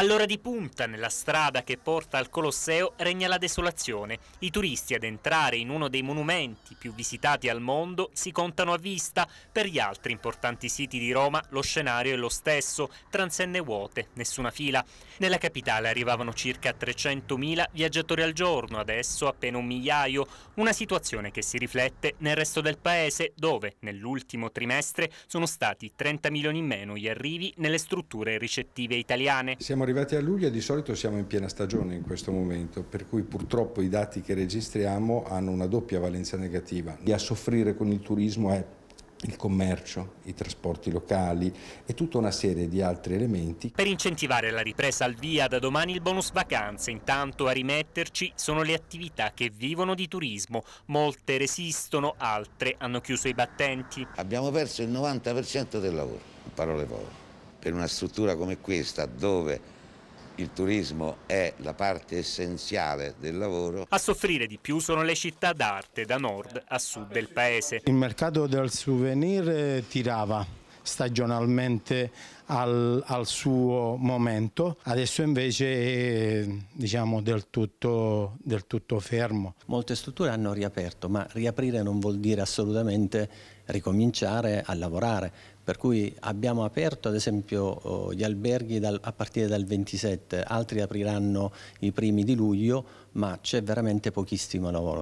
All'ora di punta, nella strada che porta al Colosseo, regna la desolazione. I turisti ad entrare in uno dei monumenti più visitati al mondo si contano a vista. Per gli altri importanti siti di Roma lo scenario è lo stesso, transenne vuote, nessuna fila. Nella capitale arrivavano circa 300.000 viaggiatori al giorno, adesso appena un migliaio. Una situazione che si riflette nel resto del paese, dove nell'ultimo trimestre sono stati 30 milioni in meno gli arrivi nelle strutture ricettive italiane. Siamo arrivati a luglio e di solito siamo in piena stagione in questo momento, per cui purtroppo i dati che registriamo hanno una doppia valenza negativa. E a soffrire con il turismo è il commercio, i trasporti locali e tutta una serie di altri elementi. Per incentivare la ripresa al via da domani il bonus vacanze, intanto a rimetterci sono le attività che vivono di turismo, molte resistono, altre hanno chiuso i battenti. Abbiamo perso il 90% del lavoro, parole povere. Per una struttura come questa dove il turismo è la parte essenziale del lavoro. A soffrire di più sono le città d'arte da nord a sud del paese. Il mercato del souvenir eh, tirava stagionalmente al, al suo momento, adesso invece è diciamo, del, tutto, del tutto fermo. Molte strutture hanno riaperto, ma riaprire non vuol dire assolutamente ricominciare a lavorare, per cui abbiamo aperto ad esempio oh, gli alberghi dal, a partire dal 27, altri apriranno i primi di luglio, ma c'è veramente pochissimo lavoro.